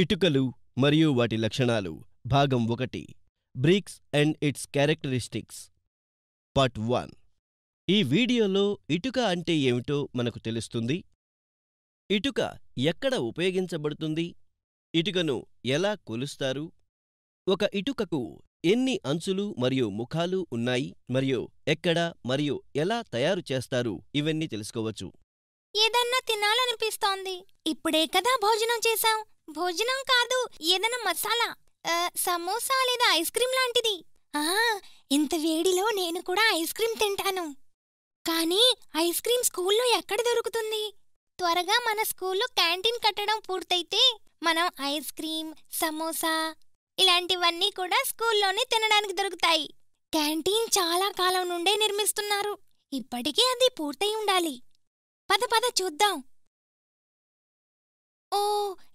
ఇటుకలు మరియు వాటి లక్షణాలు భాగం ఒకటి bricks and its characteristics part one ఈ వీడియోలో ఇటుక అంటే ఏమిటో మనకు తెలుస్తుంది ఇటుక ఎక్కడ ఉపయోగించబడుతుంది ఇటుకను ఎలా కొలుస్తారు ఒక ఇటుకకు ఎన్ని అంచులు మరియు ముఖాలు ఉన్నాయి మరియు ఎక్కడ మరియు ఎలా తయారు చేస్తారు ఇవన్నీ తెలుసుకోవచ్చు ఏదన్నా తినాలనిపిస్తోంది ఇప్పుడే కదా భోజనం చేశాం భోజనం కాదు ఏదైనా మసాలా సమోసా లేదా ఐస్ క్రీమ్ లాంటిది ఇంత వేడిలో నేను కూడా ఐస్ క్రీమ్ తింటాను కానీ ఐస్ క్రీమ్ స్కూల్లో ఎక్కడ దొరుకుతుంది త్వరగా మన స్కూల్లో క్యాంటీన్ కట్టడం పూర్తయితే మనం ఐస్ క్రీమ్ సమోసా ఇలాంటివన్నీ కూడా స్కూల్లోనే తినడానికి దొరుకుతాయి క్యాంటీన్ చాలా కాలం నుండే నిర్మిస్తున్నారు ఇప్పటికే అది పూర్తయి ఉండాలి పద పద చూద్దాం ఓ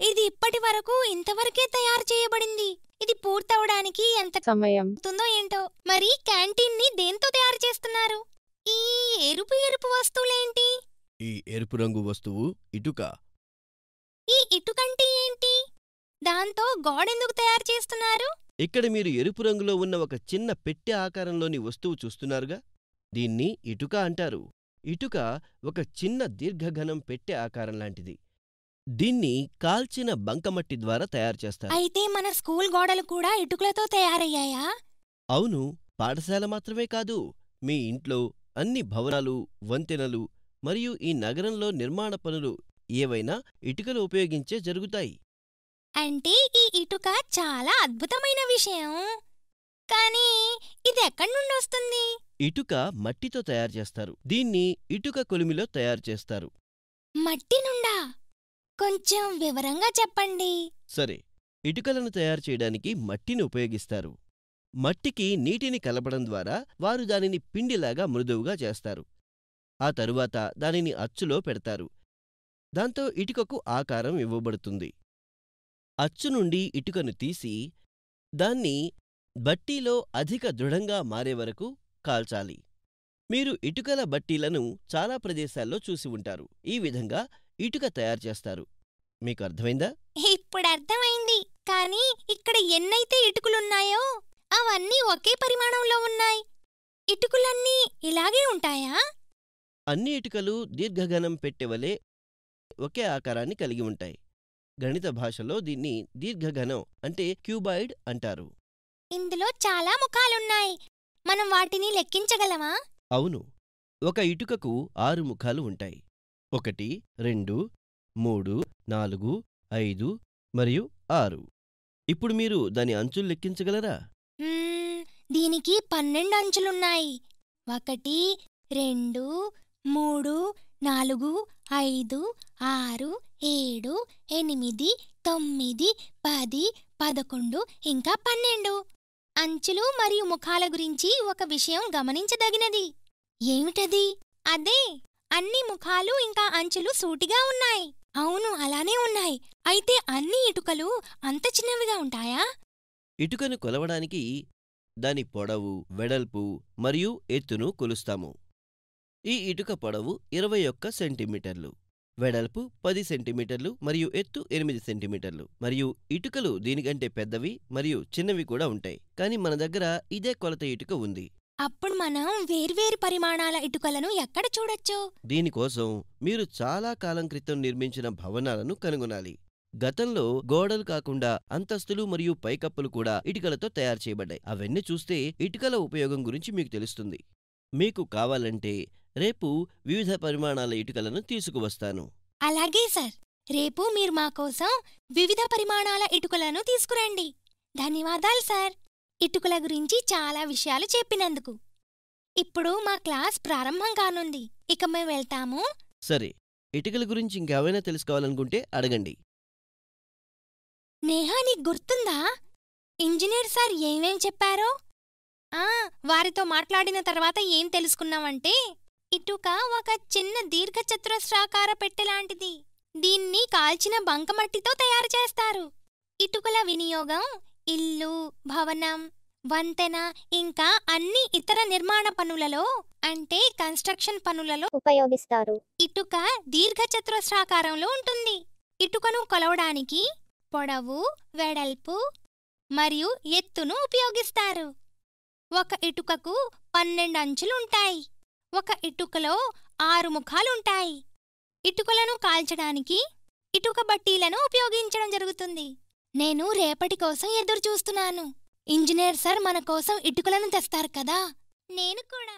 ఇది ఇప్పటి వరకు ఇంతవరకే తయారు చేయబడింది ఇది పూర్తవడానికి ఎంత సమయం అవుతుందో ఏంటో మరి క్యాంటీన్ ని దేంతో తయారు చేస్తున్నారు ఈ ఎరుపు ఎరుపు వస్తువులేంటి ఈ ఎరుపు రంగు వస్తువు ఇటుక ఈ ఇటుకంటే ఏంటి దాంతో గోడెందుకు తయారు చేస్తున్నారు ఇక్కడ మీరు ఎరుపు రంగులో ఉన్న ఒక చిన్న పెట్టె ఆకారంలోని వస్తువు చూస్తున్నారుగా దీన్ని ఇటుక అంటారు ఇటుక ఒక చిన్న దీర్ఘఘనం పెట్టె ఆకారం లాంటిది దీన్ని కాల్చిన బంకమట్టి ద్వారా తయారు చేస్తారు అయితే మన స్కూల్ గోడలు కూడా ఇటుకలతో తయారయ్యాయా అవును పాఠశాల మాత్రమే కాదు మీ ఇంట్లో అన్ని భవనాలు వంతెనలు మరియు ఈ నగరంలో నిర్మాణ పనులు ఏవైనా ఇటుకలు ఉపయోగించే జరుగుతాయి అంటే ఈ ఇటుక చాలా అద్భుతమైన విషయం కానీ ఇది ఎక్కడి నుండి వస్తుంది ఇటుక మట్టితో తయారు చేస్తారు దీన్ని ఇటుక కొలిమిలో తయారు చేస్తారు మట్టి నుండా కొంచెం వివరంగా చెప్పండి సరే ఇటుకలను తయారు చేయడానికి మట్టిని ఉపయోగిస్తారు మట్టికి నీటిని కలపడం ద్వారా వారు దానిని పిండిలాగా మృదువుగా చేస్తారు ఆ తరువాత దానిని అచ్చులో పెడతారు దాంతో ఇటుకకు ఆకారం ఇవ్వబడుతుంది అచ్చు నుండి ఇటుకను తీసి దాన్ని బట్టీలో అధిక దృఢంగా మారే వరకు కాల్చాలి మీరు ఇటుకల బట్టీలను చాలా ప్రదేశాల్లో చూసి ఉంటారు ఈ విధంగా ఇటుక తయారు చేస్తారు మీకు అర్థమైందా ఇప్పుడు అర్థమైంది కానీ ఇక్కడ ఎన్నైతే ఇటుకులున్నాయో అవన్నీ ఒకే పరిమాణంలో ఉన్నాయి ఇటుకులన్నీ ఇలాగే ఉంటాయా అన్ని ఇటుకలు దీర్ఘగణం పెట్టేవలే ఒకే ఆకారాన్ని కలిగి ఉంటాయి గణిత భాషలో దీన్ని దీర్ఘఘనం అంటే క్యూబాయిడ్ అంటారు ఇందులో చాలా ముఖాలున్నాయి మనం వాటిని లెక్కించగలమా అవును ఒక ఇటుకకు ఆరు ముఖాలు ఉంటాయి ఒకటి రెండు మూడు నాలుగు ఐదు మరియు ఆరు ఇప్పుడు మీరు దాని అంచులు లెక్కించగలరా దీనికి పన్నెండు అంచులున్నాయి ఒకటి రెండు మూడు నాలుగు ఐదు ఆరు ఏడు ఎనిమిది తొమ్మిది పది పదకొండు ఇంకా పన్నెండు అంచులు మరియు ముఖాల గురించి ఒక విషయం గమనించదగినది ఏమిటది అదే అన్ని ముఖాలు ఇంకా అంచులు సూటిగా ఉన్నాయి అవును అలానే ఉన్నాయి అయితే అన్ని ఇటుకలు అంత చిన్నవిగా ఉంటాయా ఇటుకను కొలవడానికి దాని పొడవు వెడల్పు మరియు ఎత్తును కొలుస్తాము ఈ ఇటుక పొడవు ఇరవై ఒక్క సెంటీమీటర్లు వెడల్పు పది సెంటీమీటర్లు మరియు ఎత్తు ఎనిమిది సెంటీమీటర్లు మరియు ఇటుకలు దీనికంటే పెద్దవి మరియు చిన్నవి కూడా ఉంటాయి కానీ మన దగ్గర ఇదే కొలత ఇటుక ఉంది అప్పుడు మనం వేర్వేరు పరిమాణాల ఇటుకలను ఎక్కడ చూడొచ్చు దీనికోసం మీరు చాలా కాలం క్రితం నిర్మించిన భవనాలను కనుగొనాలి గతంలో గోడలు కాకుండా అంతస్తులు మరియు పైకప్పులు కూడా ఇటుకలతో తయారు చేయబడ్డాయి అవన్నీ చూస్తే ఇటుకల ఉపయోగం గురించి మీకు తెలుస్తుంది మీకు కావాలంటే రేపు వివిధ పరిమాణాల ఇటుకలను తీసుకువస్తాను అలాగే సార్ రేపు మీరు మా కోసం వివిధ పరిమాణాల ఇటుకలను తీసుకురండి ధన్యవాదాలు సార్ ఇటుకల గురించి చాలా విషయాలు చెప్పినందుకు ఇప్పుడు మా క్లాస్ ప్రారంభం కానుంది ఇక మేము వెళ్తాము సరే ఇటుకల గురించి ఇంకేమైనా తెలుసుకోవాలనుకుంటే అడగండి నేహా నీకు గుర్తుందా ఇంజనీర్ సార్ ఏమేం చెప్పారో ఆ వారితో మాట్లాడిన తర్వాత ఏం తెలుసుకున్నామంటే ఇటుక ఒక చిన్న దీర్ఘచతురస్రాకార పెట్టెలాంటిది దీన్ని కాల్చిన బంకమట్టితో తయారు చేస్తారు ఇటుకల వినియోగం ఇల్లు భవనం వంతెన ఇంకా అన్ని ఇతర నిర్మాణ పనులలో అంటే కన్స్ట్రక్షన్ పనులలో ఉపయోగిస్తారు ఇటుక దీర్ఘచతురస్రాకారంలో ఉంటుంది ఇటుకను కొలవడానికి పొడవు వెడల్పు మరియు ఎత్తును ఉపయోగిస్తారు ఒక ఇటుకకు పన్నెండు అంచులుంటాయి ఒక ఇటుకలో ఆరు ముఖాలుంటాయి ఇటుకలను కాల్చడానికి ఇటుక బట్టీలను ఉపయోగించడం జరుగుతుంది నేను రేపటి కోసం ఎదురు చూస్తున్నాను ఇంజనీర్ సార్ మన కోసం ఇటుకలను తెస్తారు కదా నేను కూడా